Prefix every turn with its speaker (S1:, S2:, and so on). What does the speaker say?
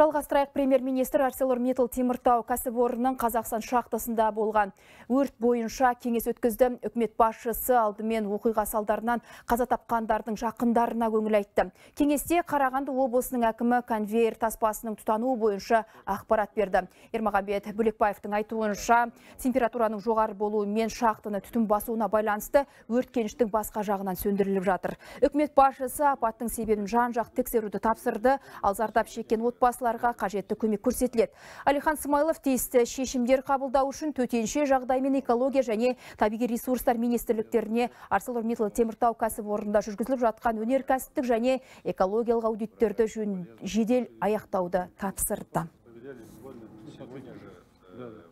S1: Жалғастырайық премьер-министр Арселор Метал Теміртау кәсіпорнының Қазақстан шақтысында болған өрт бойынша кеңес өткізді. Үкімет басшысы алдымен оқиға салдарынан қаза тапқандардың жақындарына көңіл айтты. Кеңесте Қарағанды облысының әкімі конвейер таспасының тұтануы бойынша ақпарат берді. Ермағамбет Бөлекбаевтың айтуынша, температураның жоғары болуы мен шақтыны түтін басуына байланысты өрт кеніштің басқа жағынан сөндіріліп жатыр. Үкімет басшысы апаттың себебін жан-жақ тексеруді тапсырды, ал зардап шеккен отбасылар оларға қажетті көмек көрсетіледі әлихан смайлов тиісті шешімдер қабылдау үшін төтенше жағдай мен экология және табиғи ресурстар министрліктеріне арселормиттал теміртау кәсіпорнында жүргізіліп жатқан өнеркәсіптік және экологиялық аудиттерді жедел аяқтауды тапсырды